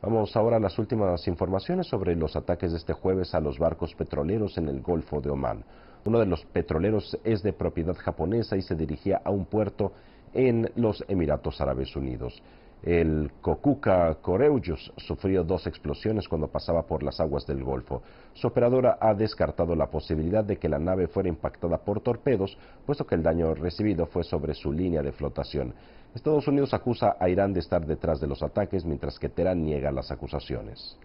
Vamos ahora a las últimas informaciones sobre los ataques de este jueves a los barcos petroleros en el Golfo de Omán. Uno de los petroleros es de propiedad japonesa y se dirigía a un puerto en los Emiratos Árabes Unidos. El Cocuca Coreugius sufrió dos explosiones cuando pasaba por las aguas del Golfo. Su operadora ha descartado la posibilidad de que la nave fuera impactada por torpedos, puesto que el daño recibido fue sobre su línea de flotación. Estados Unidos acusa a Irán de estar detrás de los ataques, mientras que Teherán niega las acusaciones.